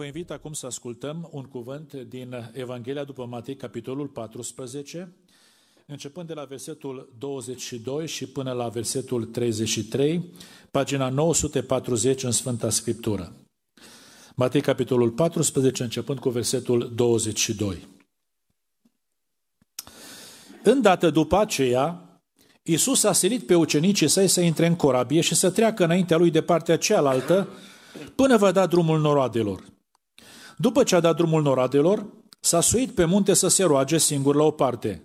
Vă invit acum să ascultăm un cuvânt din Evanghelia după Matei, capitolul 14, începând de la versetul 22 și până la versetul 33, pagina 940 în Sfânta Scriptură. Matei, capitolul 14, începând cu versetul 22. Îndată după aceea, Iisus a sărit pe ucenicii săi să intre în corabie și să treacă înaintea lui de partea cealaltă, până va da drumul noroadelor. După ce a dat drumul noradelor, s-a suit pe munte să se roage singur la o parte.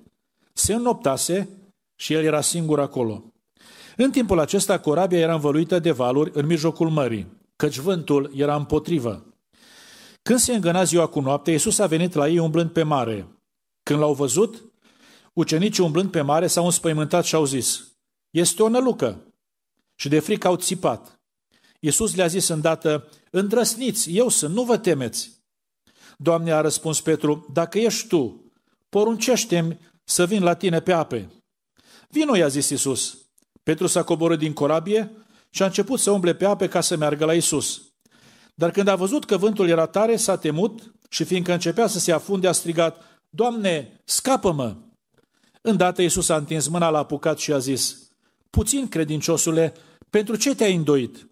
Se înnoptase și el era singur acolo. În timpul acesta, corabia era învăluită de valuri în mijlocul mării, căci vântul era împotrivă. Când se îngâna ziua cu noapte, Iisus a venit la ei umblând pe mare. Când l-au văzut, ucenicii umblând pe mare s-au înspăimântat și au zis, Este o nălucă! Și de frică au țipat. Iisus le-a zis îndată, Îndrăsniți, eu sunt, nu vă temeți! Doamne, a răspuns Petru, dacă ești tu, poruncește-mi să vin la tine pe ape. Vino, i-a zis Isus. Petru s-a coborât din corabie și a început să umble pe ape ca să meargă la Isus. Dar când a văzut că vântul era tare, s-a temut și fiindcă începea să se afunde, a strigat, Doamne, scapă-mă! Îndată Iisus a întins mâna, l-a apucat și a zis, Puțin, credinciosule, pentru ce te-ai îndoit?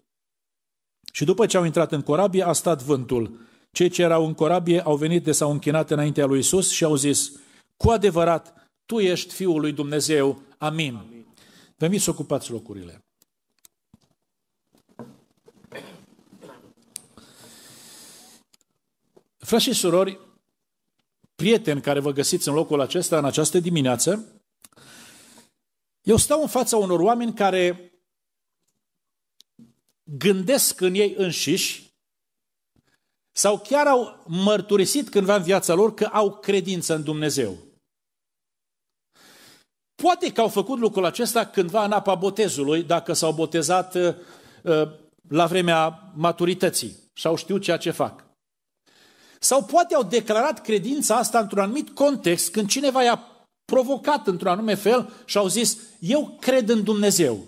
Și după ce au intrat în corabie, a stat vântul. Cei ce erau în corabie au venit de s-au închinat înaintea lui Isus și au zis, cu adevărat, tu ești Fiul lui Dumnezeu. Amin. Amin. Veniți să ocupați locurile. Frați și surori, prieteni care vă găsiți în locul acesta, în această dimineață, eu stau în fața unor oameni care gândesc în ei înșiși sau chiar au mărturisit cândva în viața lor că au credință în Dumnezeu. Poate că au făcut lucrul acesta cândva în apa botezului, dacă s-au botezat uh, uh, la vremea maturității și au știut ceea ce fac. Sau poate au declarat credința asta într-un anumit context, când cineva i-a provocat într-un anume fel și au zis, eu cred în Dumnezeu.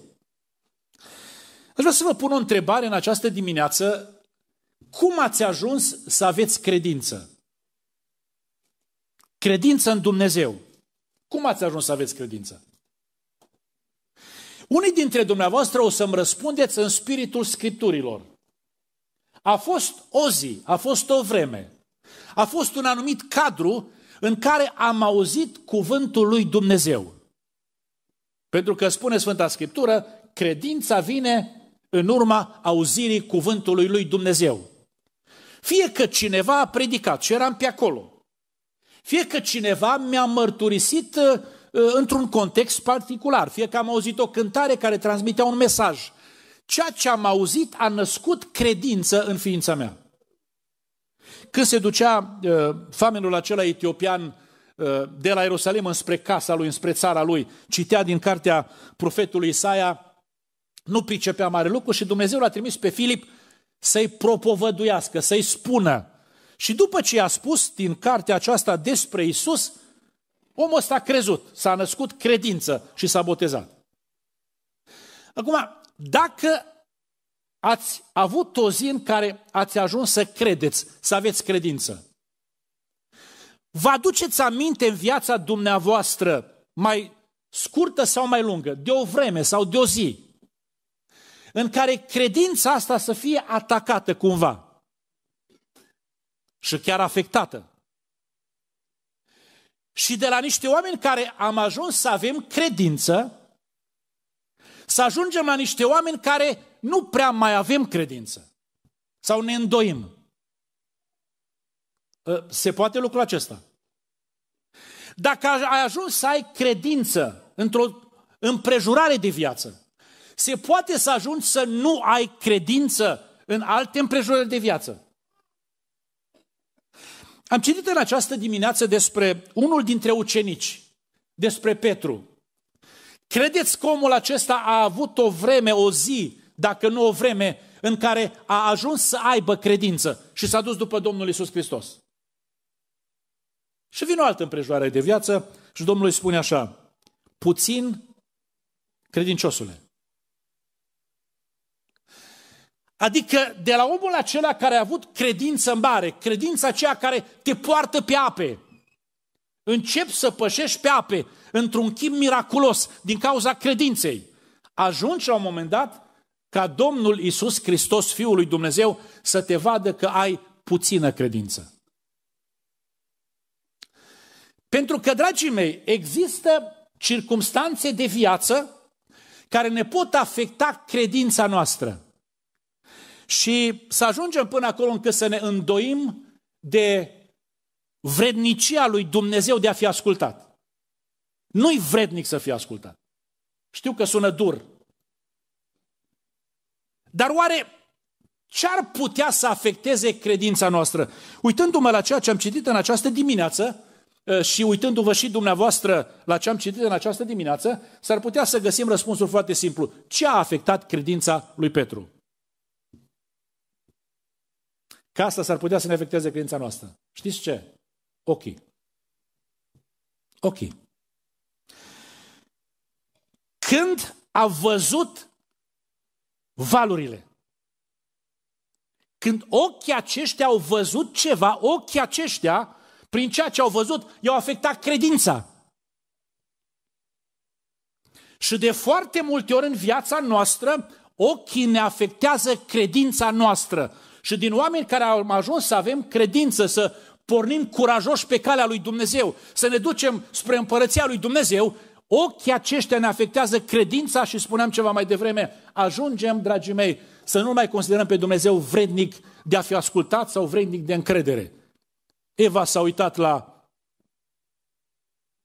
Aș vrea să vă pun o întrebare în această dimineață cum ați ajuns să aveți credință? Credință în Dumnezeu. Cum ați ajuns să aveți credință? Unii dintre dumneavoastră o să-mi răspundeți în spiritul Scripturilor. A fost o zi, a fost o vreme, a fost un anumit cadru în care am auzit cuvântul lui Dumnezeu. Pentru că spune Sfânta Scriptură, credința vine în urma auzirii cuvântului lui Dumnezeu. Fie că cineva a predicat și eram pe acolo, fie că cineva mi-a mărturisit uh, uh, într-un context particular, fie că am auzit o cântare care transmitea un mesaj. Ceea ce am auzit a născut credință în ființa mea. Când se ducea uh, famenul acela etiopian uh, de la Ierusalim înspre casa lui, înspre țara lui, citea din cartea profetului Isaia, nu pricepea mare lucru și Dumnezeu l-a trimis pe Filip să-i propovăduiască, să-i spună. Și după ce i-a spus din cartea aceasta despre Isus, omul ăsta a crezut, s-a născut credință și s-a botezat. Acum, dacă ați avut o zi în care ați ajuns să credeți, să aveți credință, vă aduceți aminte în viața dumneavoastră mai scurtă sau mai lungă, de o vreme sau de o zi, în care credința asta să fie atacată cumva și chiar afectată. Și de la niște oameni care am ajuns să avem credință, să ajungem la niște oameni care nu prea mai avem credință sau ne îndoim. Ă, se poate lucrul acesta. Dacă ai ajuns să ai credință într-o împrejurare de viață, se poate să ajungi să nu ai credință în alte împrejurări de viață. Am citit în această dimineață despre unul dintre ucenici, despre Petru. Credeți că omul acesta a avut o vreme, o zi, dacă nu o vreme, în care a ajuns să aibă credință și s-a dus după Domnul Isus Hristos. Și vine o altă împrejoare de viață și Domnul îi spune așa, puțin credinciosule, Adică de la omul acela care a avut credință mare, credința aceea care te poartă pe ape, încep să pășești pe ape într-un chip miraculos din cauza credinței. Ajungi la un moment dat ca Domnul Isus Hristos, Fiul lui Dumnezeu, să te vadă că ai puțină credință. Pentru că, dragii mei, există circumstanțe de viață care ne pot afecta credința noastră și să ajungem până acolo încât să ne îndoim de vrednicia lui Dumnezeu de a fi ascultat. Nu-i vrednic să fie ascultat. Știu că sună dur. Dar oare ce ar putea să afecteze credința noastră? Uitându-mă la ceea ce am citit în această dimineață ă, și uitându-vă și dumneavoastră la ce am citit în această dimineață, s-ar putea să găsim răspunsul foarte simplu. Ce a afectat credința lui Petru? Că asta s-ar putea să ne afecteze credința noastră. Știți ce? Ochii. Ochii. Când a văzut valurile, când ochii aceștia au văzut ceva, ochii aceștia, prin ceea ce au văzut, i-au afectat credința. Și de foarte multe ori în viața noastră, ochii ne afectează credința noastră și din oameni care au ajuns să avem credință, să pornim curajoși pe calea lui Dumnezeu, să ne ducem spre împărăția lui Dumnezeu, ochii aceștia ne afectează credința și spuneam ceva mai devreme, ajungem, dragii mei, să nu mai considerăm pe Dumnezeu vrednic de a fi ascultat sau vrednic de încredere. Eva s-a uitat la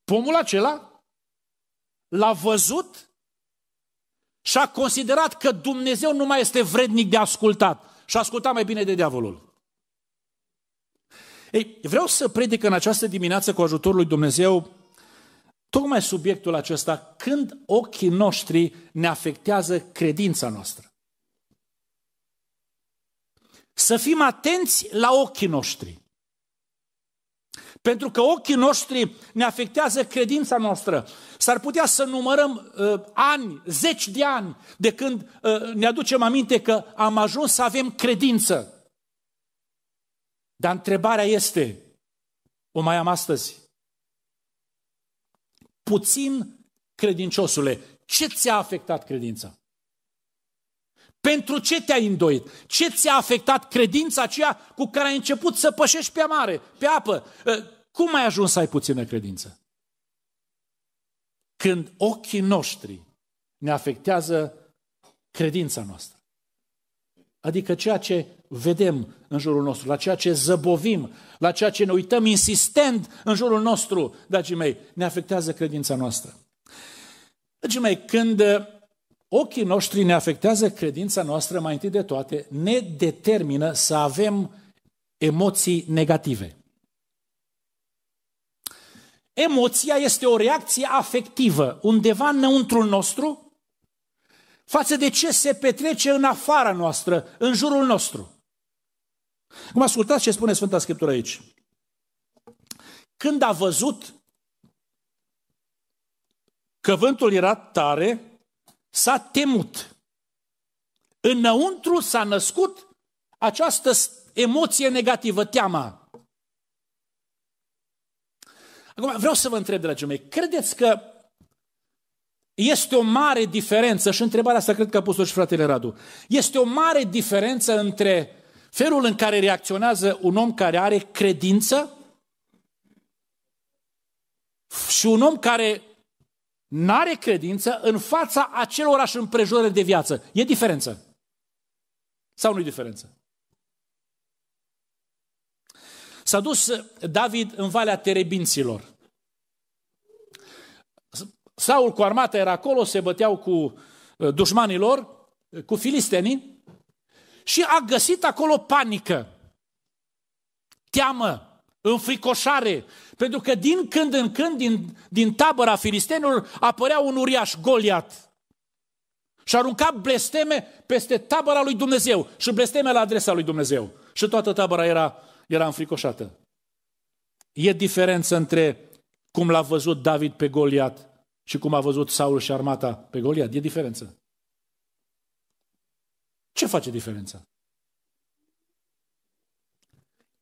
pomul acela, l-a văzut și a considerat că Dumnezeu nu mai este vrednic de ascultat și asculta mai bine de diavolul. Ei, vreau să predic în această dimineață cu ajutorul lui Dumnezeu tocmai subiectul acesta, când ochii noștri ne afectează credința noastră. Să fim atenți la ochii noștri. Pentru că ochii noștri ne afectează credința noastră. S-ar putea să numărăm uh, ani, zeci de ani, de când uh, ne aducem aminte că am ajuns să avem credință. Dar întrebarea este, o mai am astăzi? Puțin credinciosule, ce ți-a afectat credința? Pentru ce te-ai îndoit? Ce ți-a afectat credința aceea cu care ai început să pășești pe mare, pe apă? Ă, cum ai ajuns să ai puțină credință? Când ochii noștri ne afectează credința noastră. Adică ceea ce vedem în jurul nostru, la ceea ce zăbovim, la ceea ce ne uităm insistent în jurul nostru, dragii mei, ne afectează credința noastră. Dragii mei, când ă, Ochii noștri ne afectează credința noastră mai întâi de toate, ne determină să avem emoții negative. Emoția este o reacție afectivă undeva înăuntru nostru față de ce se petrece în afara noastră, în jurul nostru. Cum ascultați ce spune Sfânta Scriptură aici. Când a văzut că vântul era tare, s-a temut. Înăuntru s-a născut această emoție negativă, teama. Acum vreau să vă întreb, dragii mei, credeți că este o mare diferență, și întrebarea asta cred că a pus-o și fratele Radu, este o mare diferență între felul în care reacționează un om care are credință și un om care n-are credință în fața acelorași împrejurări de viață. E diferență. Sau nu-i diferență? S-a dus uh, David în Valea Terebinților. Saul cu armata era acolo, se băteau cu uh, dușmanilor, uh, cu filistenii, și a găsit acolo panică, teamă, înfricoșare, pentru că din când în când din, din tabăra filistenilor apărea un uriaș, Goliat, și arunca blesteme peste tabăra lui Dumnezeu și blesteme la adresa lui Dumnezeu. Și toată tabăra era, era înfricoșată. E diferență între cum l-a văzut David pe Goliat și cum a văzut Saul și armata pe Goliat. E diferență. Ce face diferența?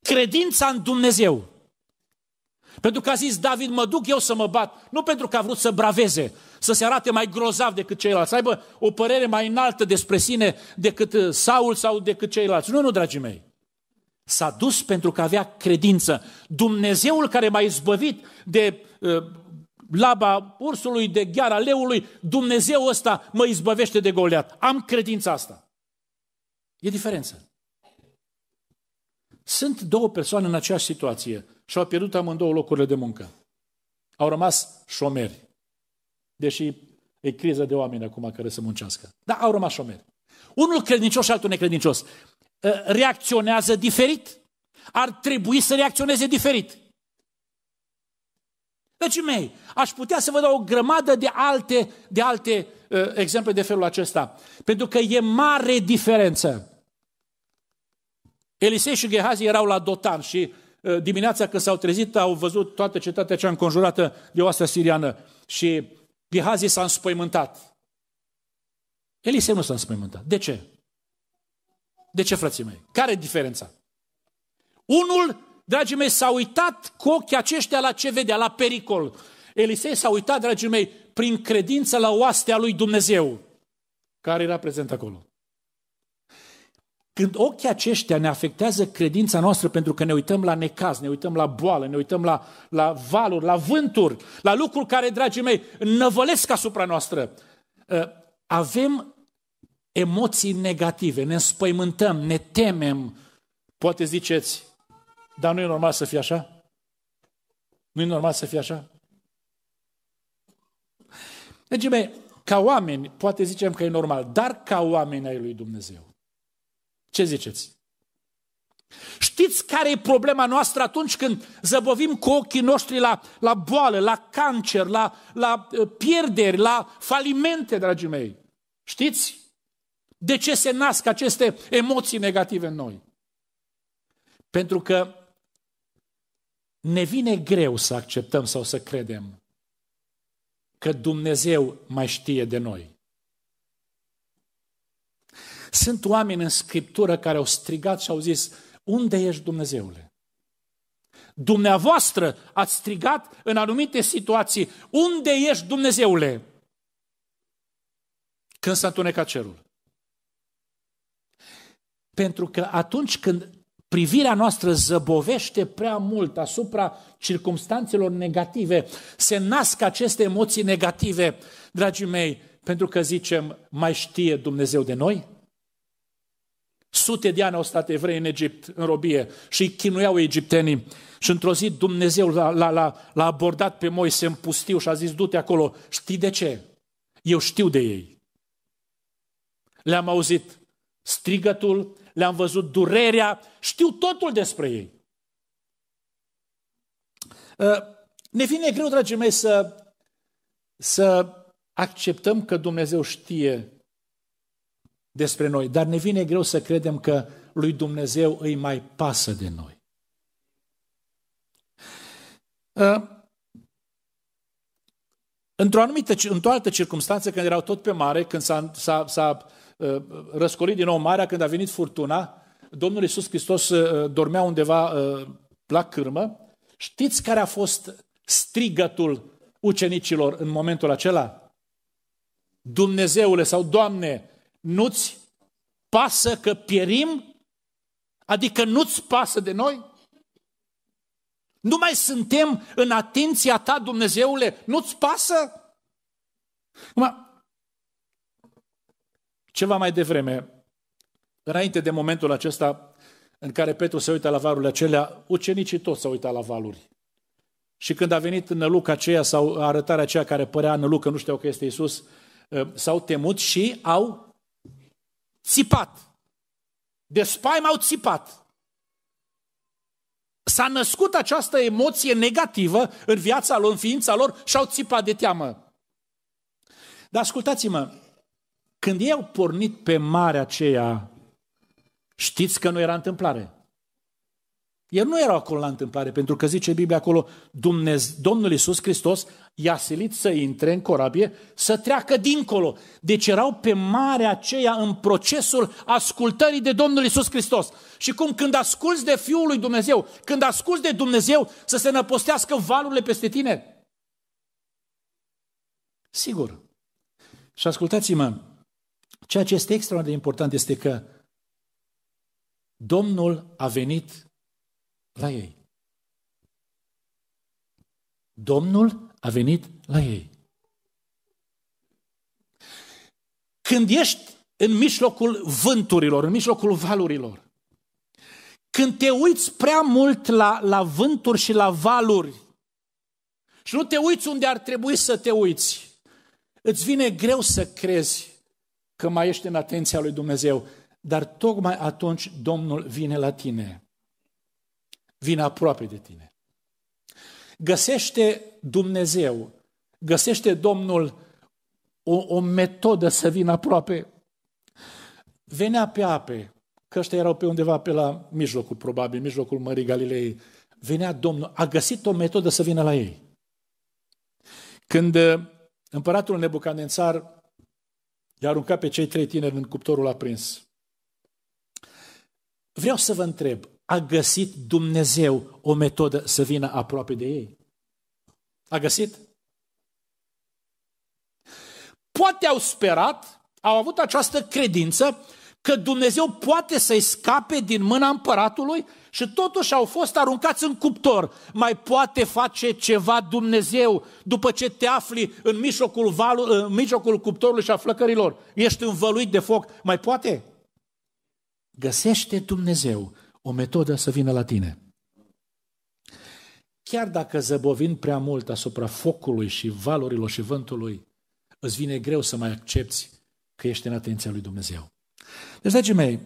Credința în Dumnezeu. Pentru că a zis David, mă duc eu să mă bat, nu pentru că a vrut să braveze, să se arate mai grozav decât ceilalți, să aibă o părere mai înaltă despre sine decât uh, Saul sau decât ceilalți. Nu, nu, dragii mei. S-a dus pentru că avea credință. Dumnezeul care m-a izbăvit de uh, laba ursului, de gheara leului, Dumnezeu ăsta mă izbăvește de Goliat. Am credința asta. E diferență. Sunt două persoane în aceeași situație și au pierdut amândouă locurile de muncă. Au rămas șomeri. Deși e criză de oameni acum care să muncească. Dar au rămas șomeri. Unul credincios și altul necredincios ă, reacționează diferit. Ar trebui să reacționeze diferit. Deci, mei, aș putea să vă dau o grămadă de alte, de alte uh, exemple de felul acesta. Pentru că e mare diferență Elisei și Gehazi erau la Dotan și uh, dimineața când s-au trezit au văzut toată cetatea cea înconjurată de oastea siriană și Gehazi s-a înspăimântat. Elisei nu s-a înspăimântat. De ce? De ce, frații mei? Care e diferența? Unul, dragii mei, s-a uitat cu ochii aceștia la ce vedea, la pericol. Elisei s-a uitat, dragii mei, prin credință la oastea lui Dumnezeu, care era prezent acolo. Când ochii aceștia ne afectează credința noastră pentru că ne uităm la necaz, ne uităm la boală, ne uităm la, la valuri, la vânturi, la lucruri care, dragii mei, năvălesc asupra noastră, ă, avem emoții negative, ne înspăimântăm, ne temem. Poate ziceți, dar nu e normal să fie așa? Nu e normal să fie așa? Dragii mei, ca oameni, poate zicem că e normal, dar ca oameni ai lui Dumnezeu, ce ziceți? Știți care e problema noastră atunci când zăbovim cu ochii noștri la, la boală, la cancer, la, la uh, pierderi, la falimente, dragii mei? Știți? De ce se nasc aceste emoții negative în noi? Pentru că ne vine greu să acceptăm sau să credem că Dumnezeu mai știe de noi. Sunt oameni în Scriptură care au strigat și au zis, unde ești Dumnezeule? Dumneavoastră ați strigat în anumite situații, unde ești Dumnezeule? Când s-a întunecat cerul. Pentru că atunci când privirea noastră zăbovește prea mult asupra circumstanțelor negative, se nasc aceste emoții negative, dragii mei, pentru că zicem, mai știe Dumnezeu de noi? Sute de ani au stat evrei în Egipt, în robie, și îi chinuiau egiptenii. Și într-o zi Dumnezeu l-a, l-a, l-a abordat pe Moise în pustiu și a zis, du-te acolo. Știi de ce? Eu știu de ei. Le-am auzit strigătul, le-am văzut durerea, știu totul despre ei. Ă, ne vine greu, dragii mei, să, să acceptăm că Dumnezeu știe despre noi, dar ne vine greu să credem că lui Dumnezeu îi mai pasă de noi. Ă, într-o anumită, într-o altă circunstanță, când erau tot pe mare, când s-a, s-a, s-a ă, răscolit din nou marea, când a venit furtuna, Domnul Iisus Hristos ă, dormea undeva la cârmă. Știți care a fost strigătul ucenicilor în momentul acela? Dumnezeule sau Doamne, nu-ți pasă că pierim? Adică nu-ți pasă de noi? Nu mai suntem în atenția ta, Dumnezeule? Nu-ți pasă? Acum, ceva mai devreme, înainte de momentul acesta în care Petru se uită la valurile acelea, ucenicii toți s-au uitat la valuri. Și când a venit luca aceea sau arătarea aceea care părea luca, nu știau că este Isus, s-au temut și au țipat. De spaim au țipat. S-a născut această emoție negativă în viața lor, în ființa lor și au țipat de teamă. Dar ascultați-mă, când ei au pornit pe marea aceea, știți că nu era întâmplare. El nu era acolo la întâmplare, pentru că zice Biblia acolo, Dumnezeu, Domnul Iisus Hristos i-a silit să intre în corabie, să treacă dincolo. Deci erau pe mare aceea în procesul ascultării de Domnul Iisus Hristos. Și cum când asculți de Fiul lui Dumnezeu, când asculți de Dumnezeu să se năpostească valurile peste tine? Sigur. Și ascultați-mă, ceea ce este extraordinar de important este că Domnul a venit la ei. Domnul a venit la ei. Când ești în mijlocul vânturilor, în mijlocul valurilor, când te uiți prea mult la, la vânturi și la valuri și nu te uiți unde ar trebui să te uiți, îți vine greu să crezi că mai ești în atenția lui Dumnezeu, dar tocmai atunci Domnul vine la tine vine aproape de tine. Găsește Dumnezeu, găsește Domnul o, o metodă să vină aproape. Venea pe ape, că ăștia erau pe undeva pe la mijlocul, probabil, mijlocul Mării Galilei. Venea Domnul, a găsit o metodă să vină la ei. Când uh, împăratul nebucanențar i-a aruncat pe cei trei tineri în cuptorul aprins, vreau să vă întreb, a găsit Dumnezeu o metodă să vină aproape de ei. A găsit? Poate au sperat, au avut această credință că Dumnezeu poate să-i scape din mâna împăratului și totuși au fost aruncați în cuptor. Mai poate face ceva Dumnezeu după ce te afli în mijlocul, valu, în mijlocul cuptorului și a flăcărilor. Ești învăluit de foc. Mai poate? Găsește Dumnezeu o metodă să vină la tine. Chiar dacă zăbovin prea mult asupra focului și valurilor și vântului, îți vine greu să mai accepti că ești în atenția lui Dumnezeu. Deci, dragii mei,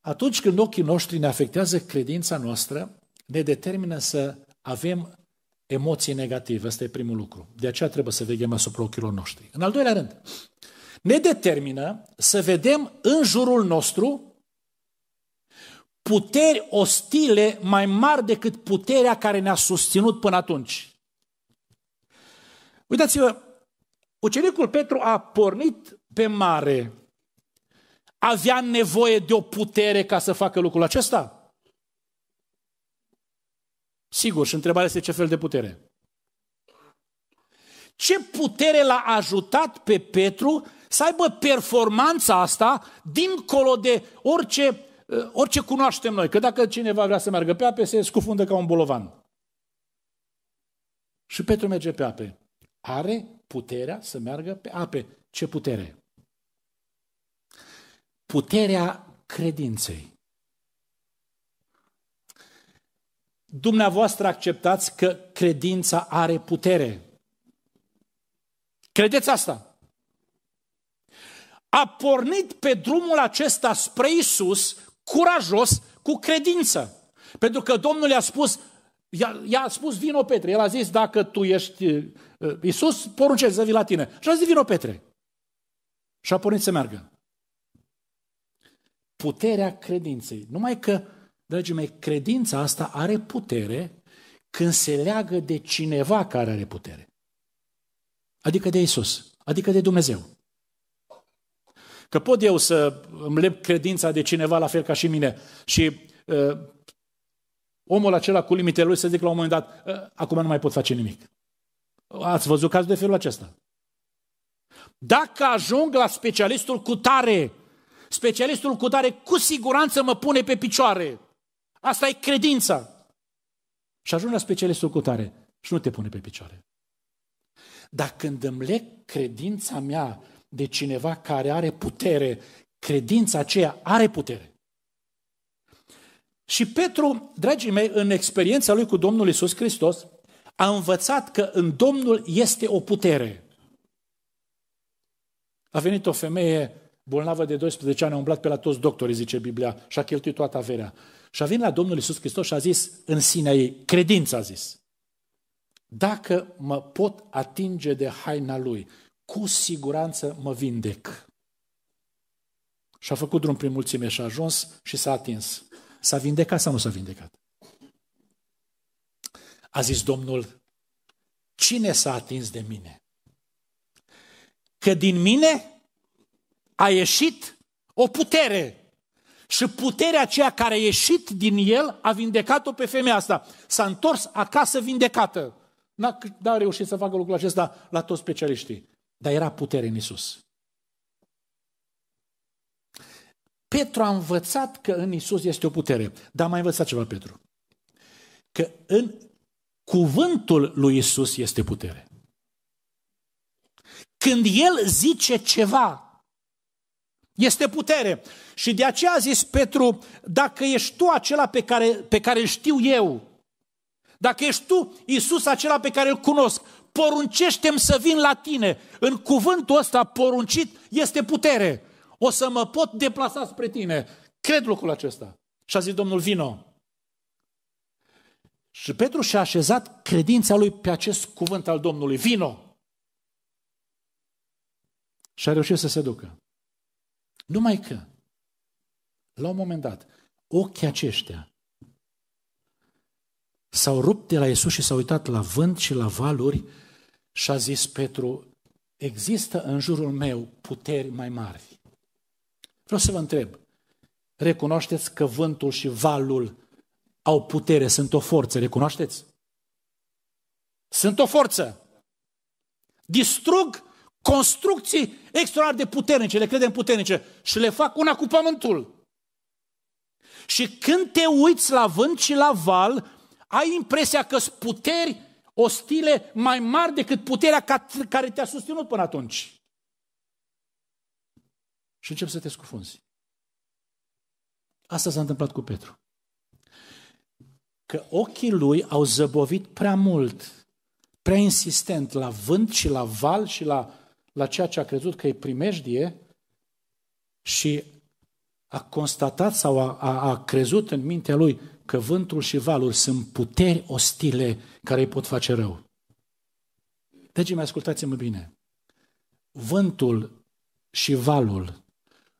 atunci când ochii noștri ne afectează credința noastră, ne determină să avem emoții negative. Asta e primul lucru. De aceea trebuie să vegem asupra ochilor noștri. În al doilea rând, ne determină să vedem în jurul nostru puteri ostile mai mari decât puterea care ne-a susținut până atunci. Uitați-vă, ucenicul Petru a pornit pe mare. Avea nevoie de o putere ca să facă lucrul acesta? Sigur, și întrebarea este ce fel de putere. Ce putere l-a ajutat pe Petru să aibă performanța asta dincolo de orice Eh, orice cunoaștem noi, că dacă cineva vrea să meargă pe ape, se scufundă ca un bolovan. Și Petru merge pe ape. Are puterea să meargă pe ape. Ce putere? Puterea credinței. Dumneavoastră acceptați că credința are putere. Credeți asta? A pornit pe drumul acesta spre Isus curajos, cu credință. Pentru că Domnul i-a spus, i-a, i-a spus vino Petre. El a zis, dacă tu ești uh, Iisus, poruncesc să vii la tine. Și a zis, vino Petre. Și a pornit să meargă. Puterea credinței. Numai că, dragii mei, credința asta are putere când se leagă de cineva care are putere. Adică de Isus, adică de Dumnezeu. Că pot eu să îmi lep credința de cineva la fel ca și mine și uh, omul acela cu limitele lui să zic la un moment dat, uh, acum nu mai pot face nimic. Ați văzut cazul de felul acesta. Dacă ajung la specialistul cu tare, specialistul cu tare cu siguranță mă pune pe picioare. Asta e credința. Și ajung la specialistul cu tare și nu te pune pe picioare. Dar când îmi leg credința mea de cineva care are putere. Credința aceea are putere. Și Petru, dragii mei, în experiența lui cu Domnul Isus Hristos, a învățat că în Domnul este o putere. A venit o femeie bolnavă de 12 ani, a umblat pe la toți doctorii, zice Biblia, și a cheltuit toată averea. Și a venit la Domnul Isus Hristos și a zis în sinea ei, credința a zis, dacă mă pot atinge de haina Lui, cu siguranță mă vindec. Și a făcut drum prin mulțime și a ajuns și s-a atins. S-a vindecat sau nu s-a vindecat? A zis Domnul, cine s-a atins de mine? Că din mine a ieșit o putere și puterea aceea care a ieșit din el a vindecat-o pe femeia asta. S-a întors acasă vindecată. N-a, n-a reușit să facă lucrul acesta la toți specialiștii. Dar era putere în Isus. Petru a învățat că în Isus este o putere. Dar mai învățat ceva Petru. Că în cuvântul lui Isus este putere. Când el zice ceva, este putere. Și de aceea a zis Petru, dacă ești tu acela pe care, pe care îl știu eu, dacă ești tu Isus acela pe care îl cunosc, poruncește-mi să vin la tine. În cuvântul ăsta poruncit este putere. O să mă pot deplasa spre tine. Cred lucrul acesta. Și a zis Domnul, vino. Și Petru și-a așezat credința lui pe acest cuvânt al Domnului, vino. Și a reușit să se ducă. Numai că, la un moment dat, ochii aceștia s-au rupt de la Isus și s-au uitat la vânt și la valuri și a zis Petru, există în jurul meu puteri mai mari. Vreau să vă întreb, recunoașteți că vântul și valul au putere, sunt o forță, recunoașteți? Sunt o forță. Distrug construcții extraordinar de puternice, le credem puternice și le fac una cu pământul. Și când te uiți la vânt și la val, ai impresia că sunt puteri ostile mai mari decât puterea care te-a susținut până atunci. Și încep să te scufunzi. Asta s-a întâmplat cu Petru. Că ochii lui au zăbovit prea mult, prea insistent la vânt și la val și la, la ceea ce a crezut că e primejdie și a constatat sau a, a, a crezut în mintea lui că vântul și valuri sunt puteri ostile care îi pot face rău. Deci, mai ascultați-mă bine. Vântul și valul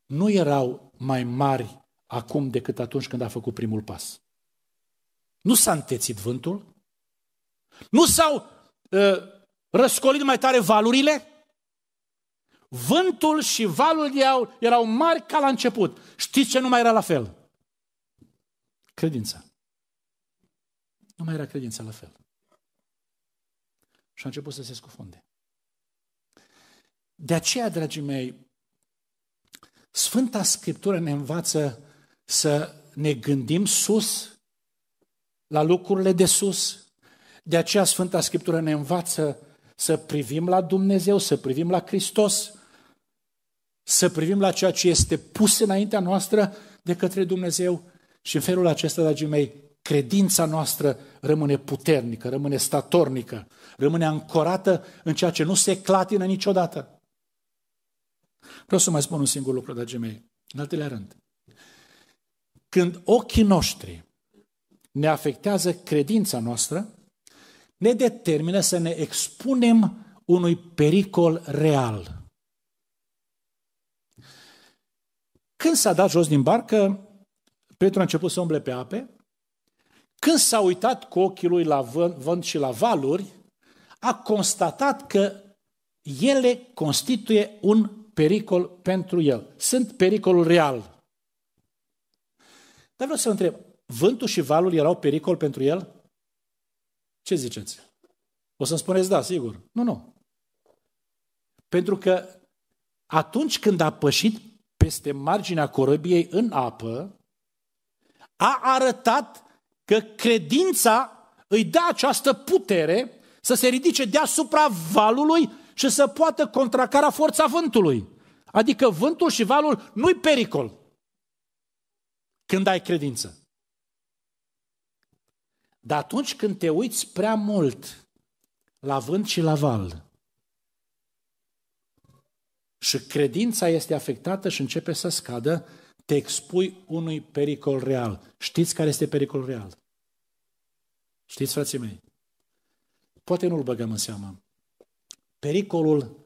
nu erau mai mari acum decât atunci când a făcut primul pas. Nu s-a întețit vântul, nu s-au uh, răscolit mai tare valurile, vântul și valul erau mari ca la început. Știți ce nu mai era la fel? Credința. Nu mai era credința la fel. Și a început să se scufunde. De aceea, dragii mei, Sfânta Scriptură ne învață să ne gândim sus la lucrurile de sus. De aceea Sfânta Scriptură ne învață să privim la Dumnezeu, să privim la Hristos, să privim la ceea ce este pus înaintea noastră de către Dumnezeu și în felul acesta, dragii mei, credința noastră rămâne puternică, rămâne statornică, rămâne ancorată în ceea ce nu se clatină niciodată. Vreau să mai spun un singur lucru, dragii mei, în al treilea rând. Când ochii noștri ne afectează credința noastră, ne determină să ne expunem unui pericol real. Când s-a dat jos din barcă, Petru a început să umble pe ape. Când s-a uitat cu ochii lui la vânt și la valuri, a constatat că ele constituie un pericol pentru el. Sunt pericolul real. Dar vreau să întreb, vântul și valul erau pericol pentru el? Ce ziceți? O să-mi spuneți da, sigur. Nu, nu. Pentru că atunci când a pășit peste marginea corăbiei în apă, a arătat că credința îi dă această putere să se ridice deasupra valului și să poată contracara forța vântului. Adică vântul și valul nu-i pericol când ai credință. Dar atunci când te uiți prea mult la vânt și la val și credința este afectată și începe să scadă, te expui unui pericol real. Știți care este pericolul real? Știți, frații mei? Poate nu-l băgăm în seamă. Pericolul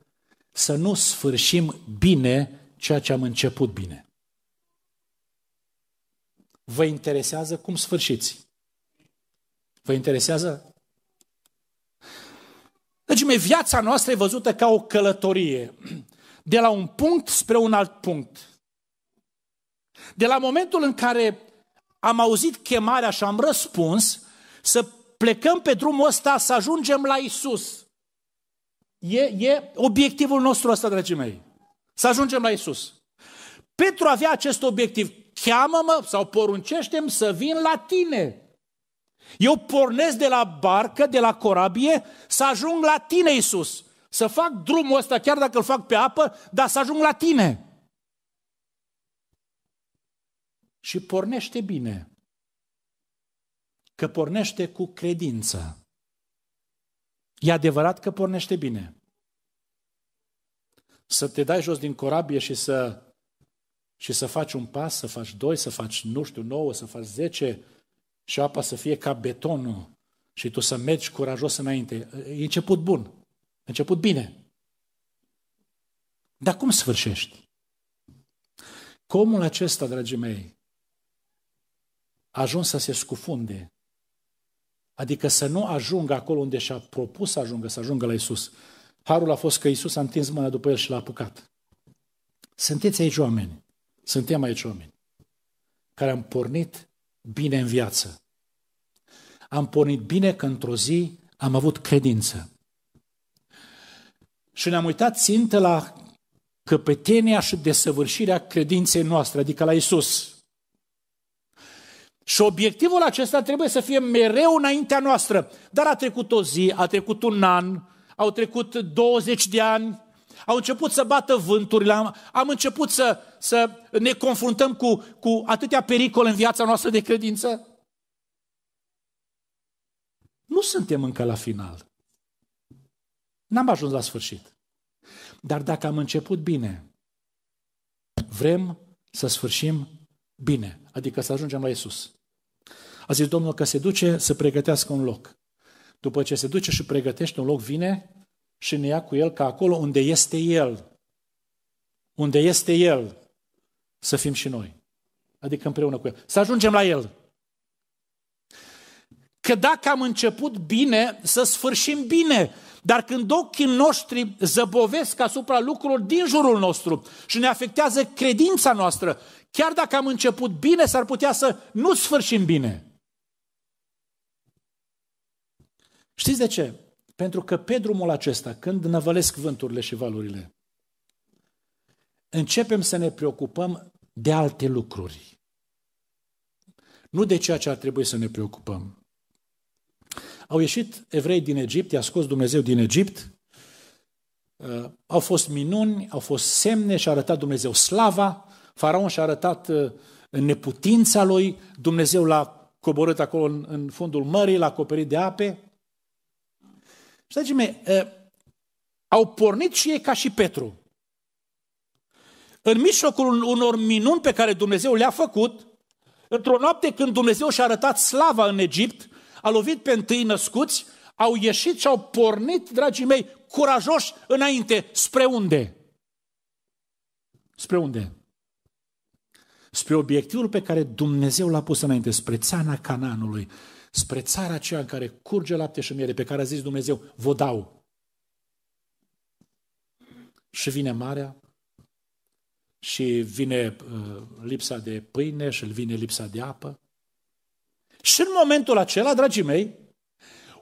să nu sfârșim bine ceea ce am început bine. Vă interesează cum sfârșiți? Vă interesează? Deci, mei, viața noastră e văzută ca o călătorie, de la un punct spre un alt punct. De la momentul în care am auzit chemarea și am răspuns, să plecăm pe drumul ăsta, să ajungem la Isus. E, e obiectivul nostru ăsta, dragii mei. Să ajungem la Isus. Petru avea acest obiectiv. Cheamă-mă sau poruncește să vin la tine. Eu pornesc de la barcă, de la corabie, să ajung la tine, Isus. Să fac drumul ăsta, chiar dacă îl fac pe apă, dar să ajung la tine. și pornește bine, că pornește cu credință. E adevărat că pornește bine. Să te dai jos din corabie și să, și să faci un pas, să faci doi, să faci nu știu, nouă, să faci zece și apa să fie ca betonul și tu să mergi curajos înainte. E început bun, e început bine. Dar cum sfârșești? Comul acesta, dragii mei, ajuns să se scufunde. Adică să nu ajungă acolo unde și-a propus să ajungă, să ajungă la Isus. Harul a fost că Isus a întins mâna după el și l-a apucat. Sunteți aici oameni. Suntem aici oameni care am pornit bine în viață. Am pornit bine că într-o zi am avut credință. Și ne-am uitat țintă la căpetenia și desăvârșirea credinței noastre, adică la Isus. Și obiectivul acesta trebuie să fie mereu înaintea noastră. Dar a trecut o zi, a trecut un an, au trecut 20 de ani, au început să bată vânturile, am, am început să, să ne confruntăm cu, cu atâtea pericole în viața noastră de credință. Nu suntem încă la final. N-am ajuns la sfârșit. Dar dacă am început bine, vrem să sfârșim bine, adică să ajungem la Isus. A zis Domnul că se duce să pregătească un loc. După ce se duce și pregătește un loc, vine și ne ia cu el ca acolo unde este el. Unde este el să fim și noi. Adică împreună cu el. Să ajungem la el. Că dacă am început bine, să sfârșim bine. Dar când ochii noștri zăbovesc asupra lucrurilor din jurul nostru și ne afectează credința noastră, chiar dacă am început bine, s-ar putea să nu sfârșim bine. Știți de ce? Pentru că pe drumul acesta, când năvălesc vânturile și valurile, începem să ne preocupăm de alte lucruri. Nu de ceea ce ar trebui să ne preocupăm. Au ieșit evrei din Egipt, i-a scos Dumnezeu din Egipt, uh, au fost minuni, au fost semne și a arătat Dumnezeu slava, faraon și-a arătat uh, neputința lui, Dumnezeu l-a coborât acolo în, fundul mării, l-a acoperit de ape, și, dragii mei, au pornit și ei ca și Petru. În mijlocul unor minuni pe care Dumnezeu le-a făcut, într-o noapte când Dumnezeu și-a arătat slava în Egipt, a lovit pe întâi născuți, au ieșit și au pornit, dragii mei, curajoși înainte. Spre unde? Spre unde? Spre obiectivul pe care Dumnezeu l-a pus înainte, spre țana Cananului, spre țara aceea în care curge lapte și miere, pe care a zis Dumnezeu, vă dau. Și vine marea, și vine uh, lipsa de pâine, și vine lipsa de apă. Și în momentul acela, dragii mei,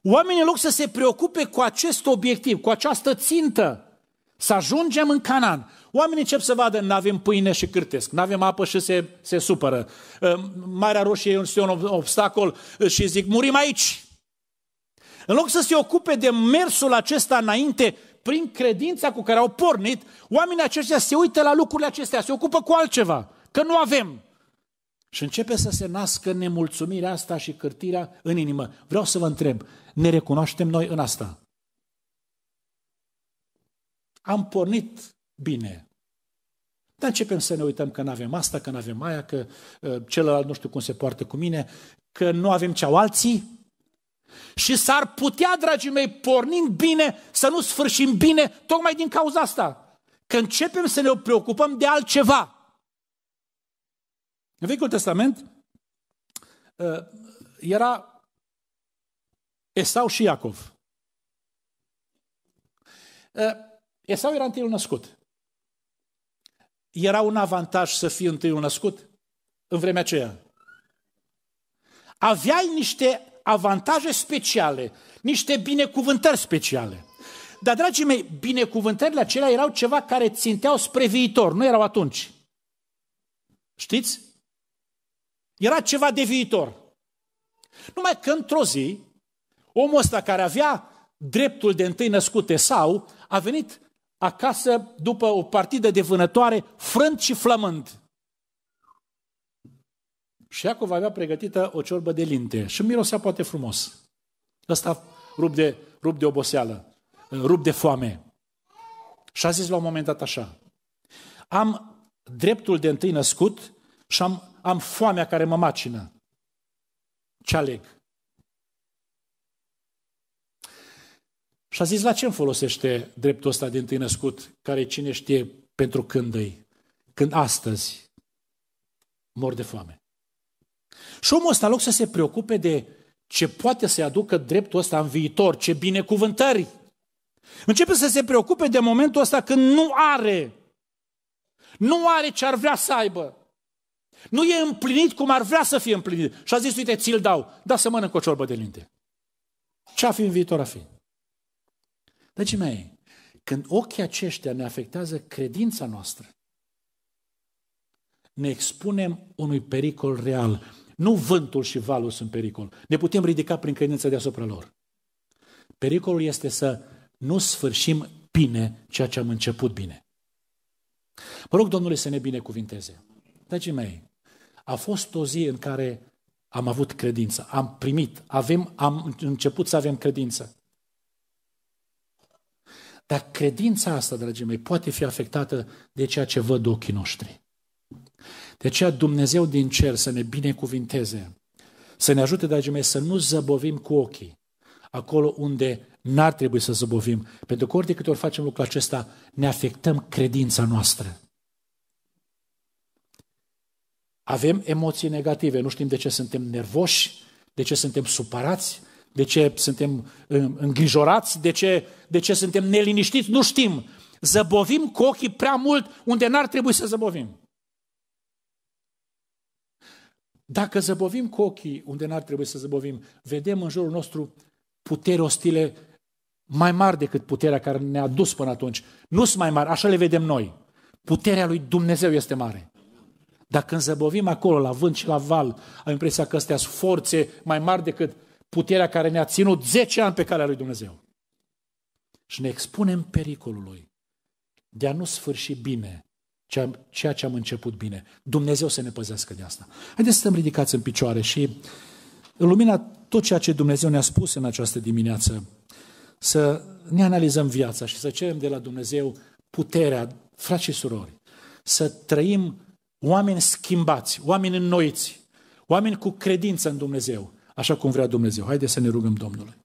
oamenii în loc să se preocupe cu acest obiectiv, cu această țintă, să ajungem în Canaan. Oamenii încep să vadă, nu avem pâine și cârtesc, nu avem apă și se, se supără. Ă, Marea Roșie este un obstacol ă, și zic, murim aici. În loc să se ocupe de mersul acesta înainte, prin credința cu care au pornit, oamenii aceștia se uită la lucrurile acestea, se ocupă cu altceva, că nu avem. Și începe să se nască nemulțumirea asta și cârtirea în inimă. Vreau să vă întreb, ne recunoaștem noi în asta? Am pornit bine. Dar începem să ne uităm că nu avem asta, că nu avem aia, că uh, celălalt nu știu cum se poartă cu mine, că nu avem au alții. Și s-ar putea, dragii mei, pornind bine, să nu sfârșim bine, tocmai din cauza asta. Că începem să ne preocupăm de altceva. În Vechiul Testament uh, era Esau și Iacov. Uh, Esau era întâiul născut. Era un avantaj să fii întâiul născut în vremea aceea. Aveai niște avantaje speciale, niște binecuvântări speciale. Dar, dragii mei, binecuvântările acelea erau ceva care ținteau spre viitor, nu erau atunci. Știți? Era ceva de viitor. Numai că într-o zi, omul ăsta care avea dreptul de întâi născute sau, a venit acasă după o partidă de vânătoare, frânt și flămând. Și Iacov avea pregătită o ciorbă de linte și mirosea poate frumos. Ăsta rup de, rup de oboseală, rup de foame. Și a zis la un moment dat așa, am dreptul de întâi născut și am, am foamea care mă macină. Ce aleg? Și a zis, la ce îmi folosește dreptul ăsta de întâi născut, care cine știe pentru când îi, când astăzi mor de foame. Și omul ăsta, loc să se preocupe de ce poate să-i aducă dreptul ăsta în viitor, ce binecuvântări, începe să se preocupe de momentul ăsta când nu are. Nu are ce ar vrea să aibă. Nu e împlinit cum ar vrea să fie împlinit. Și a zis, uite, ți-l dau, da să mănânc o ciorbă de linte. Ce-a fi în viitor a fi? Dragii mei, când ochii aceștia ne afectează credința noastră, ne expunem unui pericol real. Nu vântul și valul sunt pericol. Ne putem ridica prin credință deasupra lor. Pericolul este să nu sfârșim bine ceea ce am început bine. Mă rog Domnule, să ne binecuvinteze. Dragii mei, a fost o zi în care am avut credință, am primit, avem, am început să avem credință. Dar credința asta, dragii mei, poate fi afectată de ceea ce văd ochii noștri. De aceea Dumnezeu din cer să ne binecuvinteze, să ne ajute, dragii mei, să nu zăbovim cu ochii acolo unde n-ar trebui să zăbovim. Pentru că ori de câte ori facem lucrul acesta, ne afectăm credința noastră. Avem emoții negative, nu știm de ce suntem nervoși, de ce suntem supărați, de ce suntem uh, îngrijorați, de ce, de ce suntem neliniștiți, nu știm. Zăbovim cu ochii prea mult unde n-ar trebui să zăbovim. Dacă zăbovim cu ochii unde n-ar trebui să zăbovim, vedem în jurul nostru puteri ostile mai mari decât puterea care ne-a dus până atunci. Nu sunt mai mari, așa le vedem noi. Puterea lui Dumnezeu este mare. Dacă zăbovim acolo, la vânt și la val, am impresia că astea sunt forțe mai mari decât puterea care ne-a ținut 10 ani pe calea lui Dumnezeu. Și ne expunem pericolului de a nu sfârși bine ceea ce am început bine. Dumnezeu să ne păzească de asta. Haideți să stăm ridicați în picioare și în lumina tot ceea ce Dumnezeu ne-a spus în această dimineață, să ne analizăm viața și să cerem de la Dumnezeu puterea, frați și surori, să trăim oameni schimbați, oameni înnoiți, oameni cu credință în Dumnezeu, așa cum vrea Dumnezeu. Haideți să ne rugăm Domnului.